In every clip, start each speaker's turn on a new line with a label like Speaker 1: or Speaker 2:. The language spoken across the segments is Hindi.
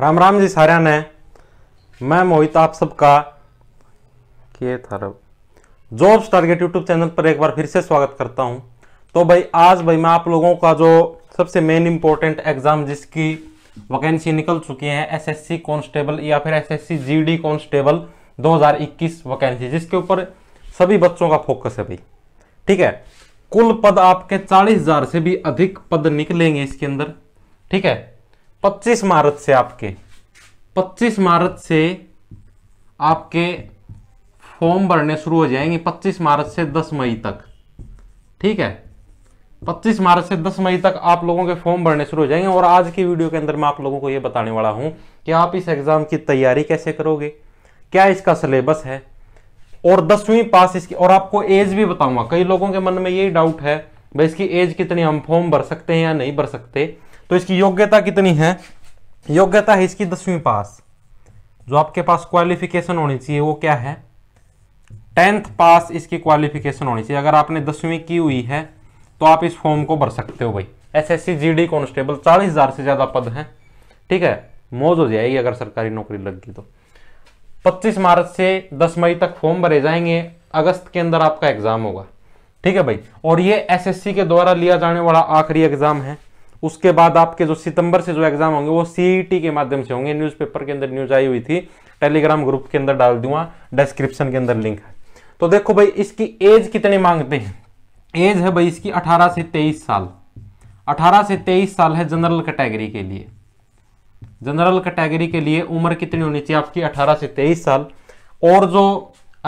Speaker 1: राम राम जी सारे ने मैं मोहित आप सबका के थरब जॉब्स टारगेट यूट्यूब चैनल पर एक बार फिर से स्वागत करता हूं तो भाई आज भाई मैं आप लोगों का जो सबसे मेन इम्पोर्टेंट एग्ज़ाम जिसकी वैकेंसी निकल चुकी है एसएससी कांस्टेबल या फिर एसएससी जीडी कांस्टेबल 2021 वैकेंसी जिसके ऊपर सभी बच्चों का फोकस है भाई ठीक है कुल पद आपके चालीस से भी अधिक पद निकलेंगे इसके अंदर ठीक है 25 मार्च से आपके 25 मार्च से आपके फॉर्म भरने शुरू हो जाएंगे 25 मार्च से 10 मई तक ठीक है 25 मार्च से 10 मई तक आप लोगों के फॉर्म भरने शुरू हो जाएंगे और आज की वीडियो के अंदर मैं आप लोगों को ये बताने वाला हूँ कि आप इस एग्ज़ाम की तैयारी कैसे करोगे क्या इसका सिलेबस है और दसवीं पास इसकी और आपको एज भी बताऊंगा कई लोगों के मन में यही डाउट है भाई इसकी एज कितनी हम फॉर्म भर सकते हैं या नहीं भर सकते तो इसकी योग्यता कितनी है योग्यता है इसकी दसवीं पास जो आपके पास क्वालिफिकेशन होनी चाहिए वो क्या है टेंथ पास इसकी क्वालिफिकेशन होनी चाहिए अगर आपने दसवीं की हुई है तो आप इस फॉर्म को भर सकते हो भाई S S C G D constable चालीस हज़ार से ज़्यादा पद हैं ठीक है मौज हो जाएगी अगर सरकारी नौकरी लग गई तो 25 मार्च से 10 मई तक फॉर्म भरे जाएंगे अगस्त के अंदर आपका एग्ज़ाम होगा ठीक है भाई और ये एसएससी के द्वारा लिया जाने वाला आखिरी एग्ज़ाम है उसके बाद आपके जो सितंबर से जो एग्जाम होंगे वो सीईटी e के माध्यम से होंगे न्यूज़पेपर के अंदर न्यूज आई हुई थी टेलीग्राम ग्रुप के अंदर डाल दूंगा डिस्क्रिप्शन के अंदर लिंक है तो देखो भाई इसकी एज कितनी मांगते हैं एज है भाई इसकी अठारह से तेईस साल 18 से 23 साल है जनरल कैटेगरी के लिए जनरल कैटेगरी के लिए उम्र कितनी होनी चाहिए आपकी 18 से 23 साल और जो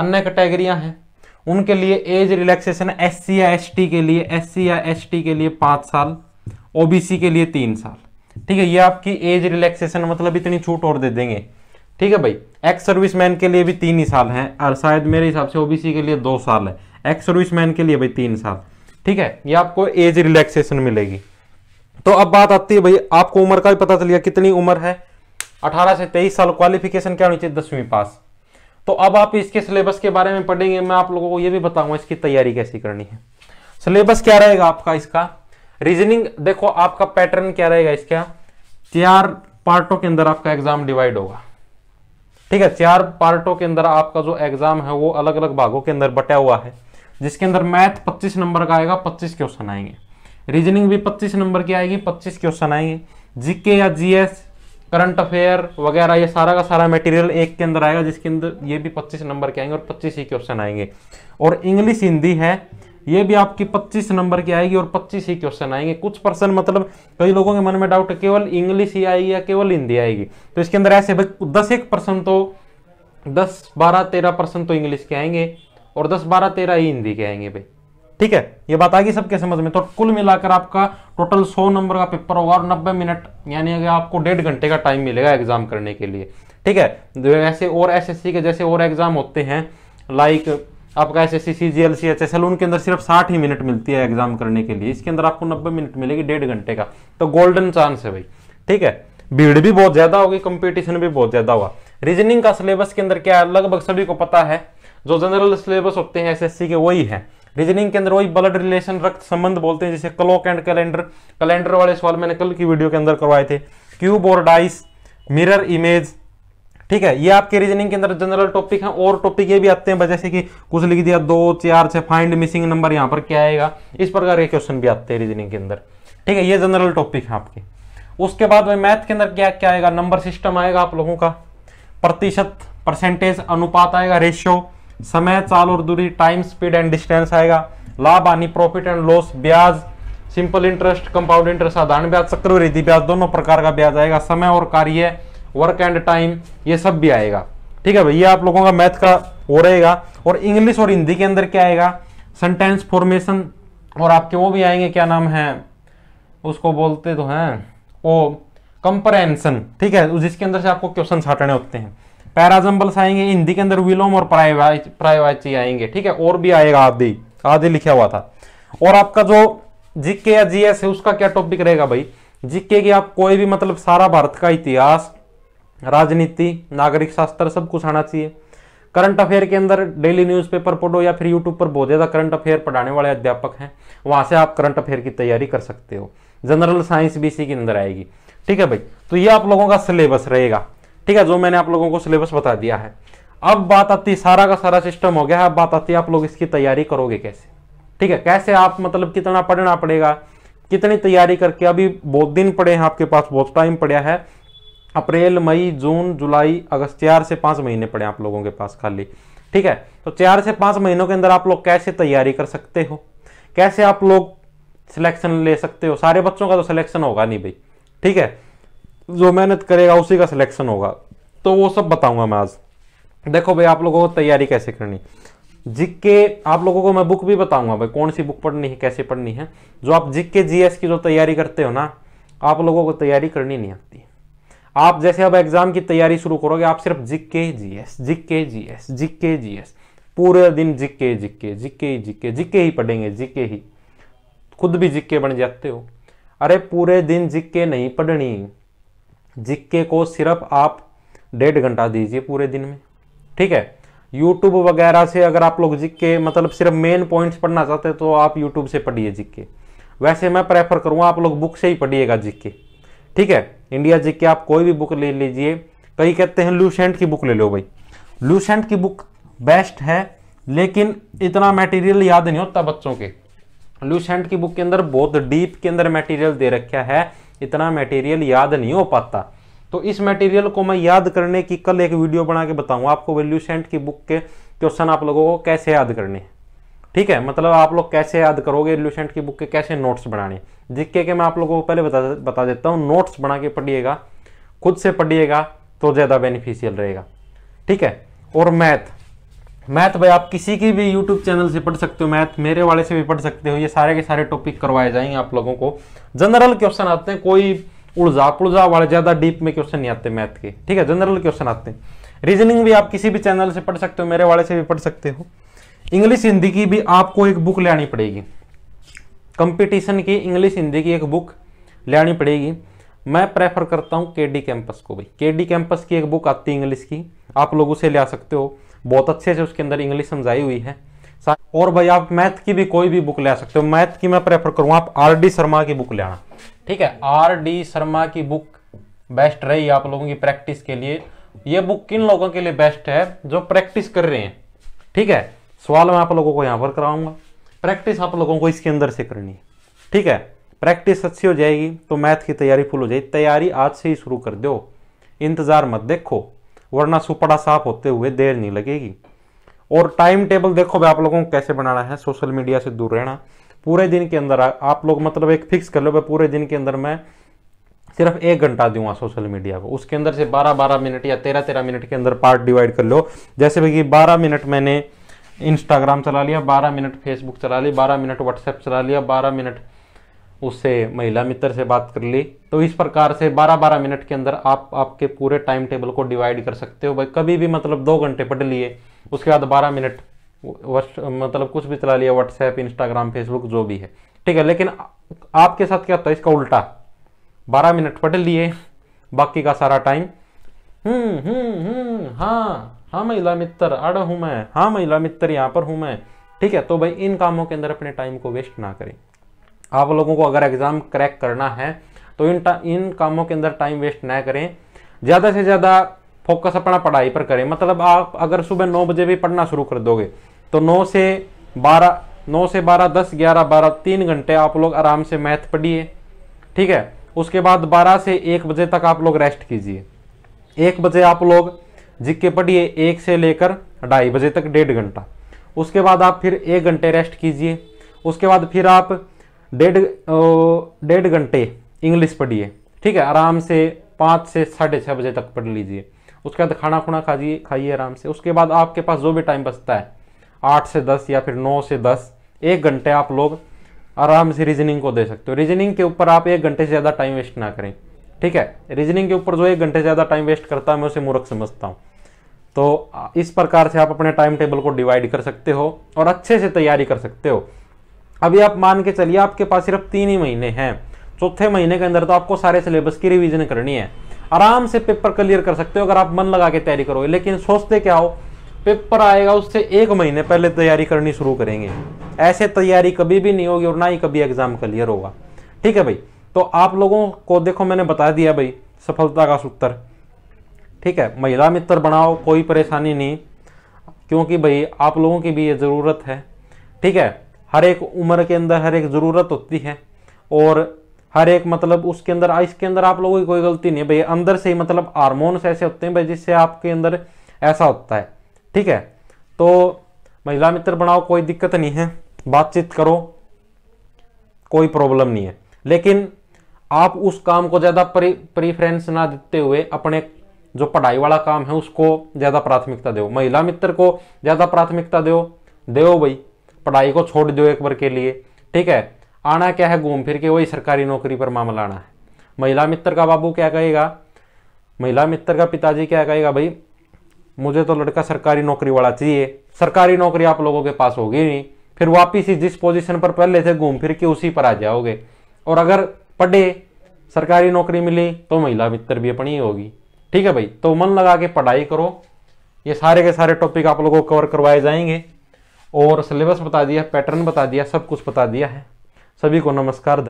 Speaker 1: अन्य कैटेगरियां हैं उनके लिए एज रिलैक्सेशन एस सी या एस के लिए एस सी या एस के लिए पाँच साल ओबीसी के लिए तीन साल ठीक है ये आपकी एज रिलैक्सेशन मतलब इतनी छूट और दे देंगे ठीक है भाई एक्स सर्विस मैन के लिए भी तीन ही साल हैं और शायद मेरे हिसाब से ओबीसी के लिए दो साल है एक्स सर्विस मैन के लिए भाई तीन साल ठीक है ये आपको एज रिलैक्सेशन मिलेगी तो अब बात आती है भाई आपको उम्र का भी पता चल गया कितनी उम्र है 18 से 23 साल क्वालिफिकेशन क्या होनी चाहिए दसवीं पास तो अब आप इसके सिलेबस के बारे में पढ़ेंगे मैं आप लोगों को यह भी बताऊंगा इसकी तैयारी कैसी करनी है सिलेबस क्या रहेगा आपका इसका रीजनिंग देखो आपका पैटर्न क्या रहेगा इसका चार पार्टों के अंदर आपका एग्जाम डिवाइड होगा ठीक है चार पार्टों के अंदर आपका जो एग्जाम है वो अलग अलग भागों के अंदर बटा हुआ है जिसके अंदर मैथ 25 नंबर का आएगा 25 क्वेश्चन आएंगे रीजनिंग भी 25 नंबर की आएगी 25 क्वेश्चन आएंगे जीके या जीएस करंट अफेयर वगैरह ये सारा का सारा मटेरियल एक के अंदर आएगा जिसके अंदर ये भी 25 नंबर के आएंगे और 25 ही क्वेश्चन आएंगे और इंग्लिश हिंदी है ये भी आपकी 25 नंबर की आएगी और 25 ही क्वेश्चन आएंगे कुछ पर्सन मतलब कई लोगों के मन में डाउट है केवल इंग्लिश ही आएगी या केवल हिंदी आएगी तो इसके अंदर ऐसे दस एक परसेंट तो दस बारह तेरह परसेंट तो इंग्लिश के आएंगे और दस बारह तेरह ही हिंदी के आएंगे भाई ठीक है ये बात आ गई सबके समझ में तो कुल मिलाकर आपका टोटल सौ नंबर का पेपर होगा और नब्बे मिनट यानी अगर आपको डेढ़ घंटे का टाइम मिलेगा एग्जाम करने के लिए ठीक है वैसे तो और एसएससी के जैसे और एग्जाम होते हैं लाइक आपका S S C C G L C H S L उनके अंदर सिर्फ साठ ही मिनट मिलती है एग्जाम करने के लिए इसके अंदर आपको नब्बे मिनट मिलेगी डेढ़ घंटे का तो गोल्डन चांस है भाई ठीक है भीड़ भी बहुत ज्यादा होगी कंपटीशन भी बहुत ज्यादा होगा रीजनिंग का सिलेबस के अंदर क्या है लगभग सभी को पता है जो जनरल सिलेबस होते हैं एस के वही है रीजनिंग के अंदर वही ब्लड रिलेशन रक्त संबंध बोलते हैं जैसे क्लॉक एंड कैलेंडर कैलेंडर वाले सवाल मैंने कल की वीडियो के अंदर करवाए थे क्यूब और डाइस मिरर इमेज ठीक है ये आपके रीजनिंग के अंदर जनरल टॉपिक है और टॉपिक ये भी आते हैं जैसे कि कुछ लिख दिया दो चार छह फाइंड मिसिंग नंबर यहां पर क्या आएगा इस प्रकार के क्वेश्चन भी आते हैं रीजनिंग के अंदर ठीक है ये जनरल टॉपिक है आपके उसके बाद में मैथ के अंदर क्या क्या आएगा नंबर सिस्टम आएगा आप लोगों का प्रतिशत परसेंटेज अनुपात आएगा रेशियो समय चाल और दूरी टाइम स्पीड एंड डिस्टेंस आएगा लाभ हानि प्रॉफिट एंड लॉस ब्याज सिंपल इंटरेस्ट कंपाउंड इंटरेस्ट साधारण ब्याज चक्रवृद्धि ब्याज दोनों प्रकार का ब्याज आएगा समय और कार्य वर्क एंड टाइम ये सब भी आएगा ठीक है भैया आप लोगों का मैथ का हो रहेगा और इंग्लिश और हिंदी के अंदर क्या आएगा सेंटेंस फॉर्मेशन और आपके वो भी आएंगे क्या नाम है उसको बोलते तो हैं वो कंपरेंसन ठीक है जिसके अंदर से आपको क्वेश्चन हटने होते हैं पैराजम्बल्स आएंगे हिंदी के अंदर विलोम और प्रायवाची आएंगे ठीक है और भी आएगा आदि आदि लिखा हुआ था और आपका जो जीके या जीएस है उसका क्या टॉपिक रहेगा भाई जीके की आप कोई भी मतलब सारा भारत का इतिहास राजनीति नागरिक शास्त्र सब कुछ आना चाहिए करंट अफेयर के अंदर डेली न्यूज़पेपर पढ़ो या फिर यूट्यूब पर बहुत ज़्यादा करंट अफेयर पढ़ाने वाले अध्यापक हैं वहाँ से आप करंट अफेयर की तैयारी कर सकते हो जनरल साइंस भी इसी के अंदर आएगी ठीक है भाई तो ये आप लोगों का सिलेबस रहेगा ठीक है जो मैंने आप लोगों को सिलेबस बता दिया है अब बात आती सारा का सारा सिस्टम हो गया है अब बात आती है आप लोग इसकी तैयारी करोगे कैसे ठीक है कैसे आप मतलब कितना पढ़ना पड़ेगा कितनी तैयारी करके अभी बहुत दिन पड़े हैं आपके पास बहुत टाइम पड़ा है अप्रैल मई जून जुलाई अगस्त चार से पाँच महीने पड़े आप लोगों के पास खाली ठीक है तो चार से पाँच महीनों के अंदर आप लोग कैसे तैयारी कर सकते हो कैसे आप लोग सिलेक्शन ले सकते हो सारे बच्चों का तो सिलेक्शन होगा नहीं भाई ठीक है जो मेहनत करेगा उसी का सिलेक्शन होगा तो वो सब बताऊंगा मैं आज देखो भाई आप लोगों को तैयारी कैसे करनी जिक्के आप लोगों को मैं बुक भी बताऊंगा भाई कौन सी बुक पढ़नी है कैसे पढ़नी है जो आप जिक्के जीएस की जो तैयारी करते हो ना आप लोगों को तैयारी करनी नहीं आती आप जैसे अब एग्जाम की तैयारी शुरू करोगे आप सिर्फ जिक के जी एस जिक के जी एस जिक के जी एस पूरे दिन जिक के जिक के जिक के जिक के जिक के ही पढ़ेंगे जिक के ही खुद भी जिक्के बन जाते हो अरे पूरे दिन जिक्के नहीं पढ़नी जिक्के को सिर्फ आप डेढ़ घंटा दीजिए पूरे दिन में ठीक है यूट्यूब वगैरह से अगर आप लोग जिक्के मतलब सिर्फ मेन पॉइंट्स पढ़ना चाहते हैं तो आप यूट्यूब से पढ़िए जिक्के वैसे मैं प्रेफर करूँगा आप लोग बुक से ही पढ़िएगा जिक्के ठीक है इंडिया जी की आप कोई भी बुक ले लीजिए कई कहते हैं लूसेंट की बुक ले लो भाई लूसेंट की बुक बेस्ट है लेकिन इतना मटेरियल याद नहीं होता बच्चों के लूसेंट की बुक के अंदर बहुत डीप के अंदर मटेरियल दे रखा है इतना मटेरियल याद नहीं हो पाता तो इस मटेरियल को मैं याद करने की कल एक वीडियो बना के बताऊंगा आपको लूसेंट की बुक के क्वेश्चन आप लोगों को कैसे याद करने हैं ठीक है मतलब आप लोग कैसे याद करोगे एल्यूसेंट की बुक के कैसे नोट्स बनाने जिसके के मैं आप लोगों को पहले बता बता देता हूँ नोट्स बना के पढ़िएगा खुद से पढ़िएगा तो ज़्यादा बेनिफिशियल रहेगा ठीक है और मैथ मैथ भाई आप किसी की भी यूट्यूब चैनल से पढ़ सकते हो मैथ मेरे वाले से भी पढ़ सकते हो ये सारे के सारे टॉपिक करवाए जाएंगे आप लोगों को जनरल क्वेश्चन आते हैं कोई उड़जा पुड़जा वाले ज़्यादा डीप में क्वेश्चन नहीं आते मैथ के ठीक है जनरल क्वेश्चन आते हैं रीजनिंग भी आप किसी भी चैनल से पढ़ सकते हो मेरे वाले से भी पढ़ सकते हो इंग्लिश हिंदी की भी आपको एक बुक लेनी पड़ेगी कंपटीशन की इंग्लिश हिंदी की एक बुक लेनी पड़ेगी मैं प्रेफर करता हूँ के डी कैंपस को भाई के डी कैंपस की एक बुक आती है इंग्लिश की आप लोग उसे ले सकते हो बहुत अच्छे से उसके अंदर इंग्लिश समझाई हुई है और भाई आप मैथ की भी कोई भी बुक ले सकते हो मैथ की मैं प्रेफर करूँगा आप आर डी शर्मा की बुक लेना ठीक है आर डी शर्मा की बुक बेस्ट रही आप लोगों की प्रैक्टिस के लिए ये बुक किन लोगों के लिए बेस्ट है जो प्रैक्टिस कर रहे हैं ठीक है सवाल मैं आप लोगों को यहाँ पर कराऊंगा प्रैक्टिस आप लोगों को इसके अंदर से करनी है ठीक है प्रैक्टिस अच्छी हो जाएगी तो मैथ की तैयारी फुल हो जाएगी तैयारी आज से ही शुरू कर दो इंतज़ार मत देखो वरना सुपड़ा साफ होते हुए देर नहीं लगेगी और टाइम टेबल देखो भाई आप लोगों को कैसे बनाना है सोशल मीडिया से दूर रहना पूरे दिन के अंदर आप लोग मतलब एक फिक्स कर लो भाई पूरे दिन के अंदर मैं सिर्फ एक घंटा दूंगा सोशल मीडिया को उसके अंदर से बारह बारह मिनट या तेरह तेरह मिनट के अंदर पार्ट डिवाइड कर लो जैसे भाई कि बारह मिनट मैंने इंस्टाग्राम चला लिया बारह मिनट फेसबुक चला ली बारह मिनट व्हाट्सएप चला लिया बारह मिनट उससे महिला मित्र से बात कर ली तो इस प्रकार से बारह बारह मिनट के अंदर आप आपके पूरे टाइम टेबल को डिवाइड कर सकते हो भाई कभी भी मतलब दो घंटे पढ़ लिए उसके बाद बारह मिनट मतलब कुछ भी चला लिया व्हाट्सएप इंस्टाग्राम फेसबुक जो भी है ठीक है लेकिन आपके साथ क्या होता है इसका उल्टा बारह मिनट पढ़ लिए बाकी का सारा टाइम हम्म हम्म हम्म हाँ हाँ महिला मित्र आड़ा हूँ मैं हाँ महिला मित्र यहाँ पर हूँ मैं ठीक है तो भाई इन कामों के अंदर अपने टाइम को वेस्ट ना करें आप लोगों को अगर एग्ज़ाम क्रैक करना है तो इन इन कामों के अंदर टाइम वेस्ट ना करें ज़्यादा से ज़्यादा फोकस अपना पढ़ाई पर करें मतलब आप अगर सुबह नौ बजे भी पढ़ना शुरू कर दोगे तो नौ से बारह नौ से बारह दस ग्यारह बारह तीन घंटे आप लोग आराम से मैथ पढ़िए ठीक है उसके बाद बारह से एक बजे तक आप लोग रेस्ट कीजिए एक बजे आप लोग जिक्के पढ़िए एक से लेकर ढाई बजे तक डेढ़ घंटा उसके बाद आप फिर एक घंटे रेस्ट कीजिए उसके बाद फिर आप डेढ़ डेढ़ घंटे इंग्लिश पढ़िए ठीक है आराम से पाँच से साढ़े छः बजे तक पढ़ लीजिए उसके बाद खाना खुना खाइए खाइए आराम से उसके बाद आपके पास जो भी टाइम बचता है आठ से दस या फिर नौ से दस एक घंटे आप लोग आराम से रीजनिंग को दे सकते हो रीजनिंग के ऊपर आप एक घंटे से ज़्यादा टाइम वेस्ट ना करें ठीक है रीजनिंग के ऊपर जो एक घंटे से ज़्यादा टाइम वेस्ट करता है मैं उसे मूर्ख समझता हूँ तो इस प्रकार से आप अपने टाइम टेबल को डिवाइड कर सकते हो और अच्छे से तैयारी कर सकते हो अभी आप मान के चलिए आपके पास सिर्फ तीन ही महीने हैं चौथे महीने के अंदर तो आपको सारे सिलेबस की रिविजन करनी है आराम से पेपर क्लियर कर सकते हो अगर आप मन लगा के तैयारी करोगे लेकिन सोचते क्या हो पेपर आएगा उससे एक महीने पहले तैयारी करनी शुरू करेंगे ऐसे तैयारी कभी भी नहीं होगी और ना ही कभी एग्जाम क्लियर होगा ठीक है भाई तो आप लोगों को देखो मैंने बता दिया भाई सफलता का सूत्र ठीक है महिला मित्र बनाओ कोई परेशानी नहीं क्योंकि भाई आप लोगों की भी ये ज़रूरत है ठीक है हर एक उम्र के अंदर हर एक ज़रूरत होती है और हर एक मतलब उसके अंदर इसके अंदर आप लोगों की कोई गलती नहीं है भाई अंदर से ही मतलब हारमोन्स ऐसे होते हैं भाई जिससे आपके अंदर ऐसा होता है ठीक है तो महिला मित्र बनाओ कोई दिक्कत नहीं है बातचीत करो कोई प्रॉब्लम नहीं है लेकिन आप उस काम को ज़्यादा प्रीफ्रेंस ना देते हुए अपने जो पढ़ाई वाला काम है उसको ज़्यादा प्राथमिकता दो महिला मित्र को ज़्यादा प्राथमिकता दो दो भाई पढ़ाई को छोड़ दो एक बार के लिए ठीक है आना क्या है घूम फिर के वही सरकारी नौकरी पर मामला आना है महिला मित्र का बाबू क्या कहेगा महिला मित्र का पिताजी क्या कहेगा भाई मुझे तो लड़का सरकारी नौकरी वाला चाहिए सरकारी नौकरी आप लोगों के पास होगी नहीं फिर वापिस ही जिस पोजिशन पर पहले थे घूम फिर के उसी पर आ जाओगे और अगर पढ़े सरकारी नौकरी मिली तो महिला मित्र भी अपनी होगी ठीक है भाई तो मन लगा के पढ़ाई करो ये सारे के सारे टॉपिक आप लोगों को कवर करवाए जाएंगे और सिलेबस बता दिया पैटर्न बता दिया सब कुछ बता दिया है सभी को नमस्कार